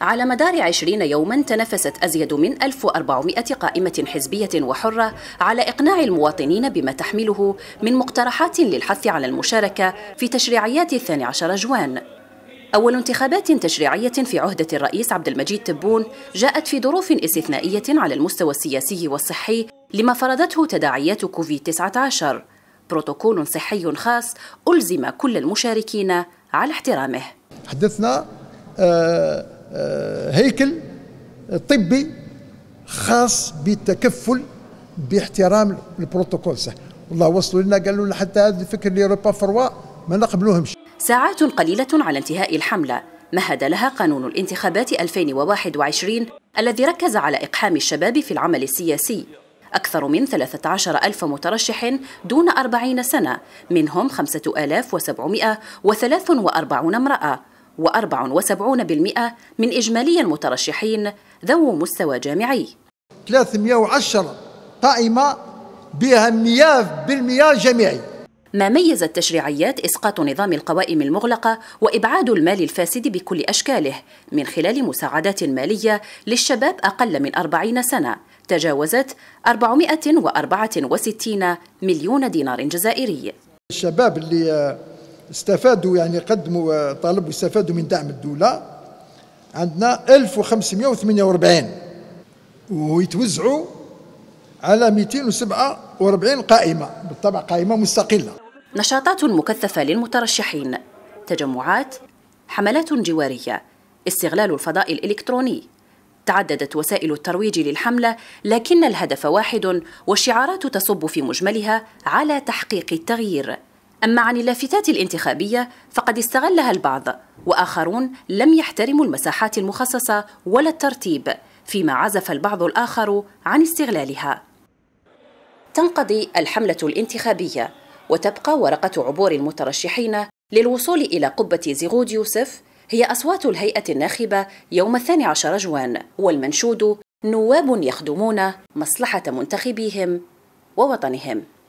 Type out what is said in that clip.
على مدار عشرين يوما تنافست أزيد من 1400 قائمة حزبية وحرة على إقناع المواطنين بما تحمله من مقترحات للحث على المشاركة في تشريعيات 12 جوان أول انتخابات تشريعية في عهدة الرئيس عبد المجيد تبون جاءت في ظروف استثنائية على المستوى السياسي والصحي لما فرضته تداعيات كوفيد 19 بروتوكول صحي خاص ألزم كل المشاركين على احترامه حدثنا آه آه، هيكل طبي خاص بالتكفل باحترام البروتوكول صح والله وصلوا لنا قالوا لنا حتى هذا الفكر اللي روبا فروا ما نقبلوهمش ساعات قليلة على انتهاء الحملة مهد لها قانون الانتخابات 2021 الذي ركز على إقحام الشباب في العمل السياسي أكثر من 13 ألف مترشح دون 40 سنة منهم 5743 امرأة و74% من إجمالي المترشحين ذو مستوى جامعي 310 قائمة بها 100% جامعي ما ميز التشريعيات اسقاط نظام القوائم المغلقه وابعاد المال الفاسد بكل اشكاله من خلال مساعدات ماليه للشباب اقل من 40 سنه تجاوزت 464 مليون دينار جزائري الشباب اللي استفادوا يعني قدموا آه، طلب واستفادوا من دعم الدولة عندنا 1548 ويتوزعوا على 247 قائمة بالطبع قائمة مستقلة نشاطات مكثفة للمترشحين تجمعات حملات جوارية استغلال الفضاء الإلكتروني تعددت وسائل الترويج للحملة لكن الهدف واحد والشعارات تصب في مجملها على تحقيق التغيير أما عن اللافتات الانتخابية فقد استغلها البعض وآخرون لم يحترموا المساحات المخصصة ولا الترتيب فيما عزف البعض الآخر عن استغلالها تنقضي الحملة الانتخابية وتبقى ورقة عبور المترشحين للوصول إلى قبة زيغود يوسف هي أصوات الهيئة الناخبة يوم الثاني عشر جوان والمنشود نواب يخدمون مصلحة منتخبيهم ووطنهم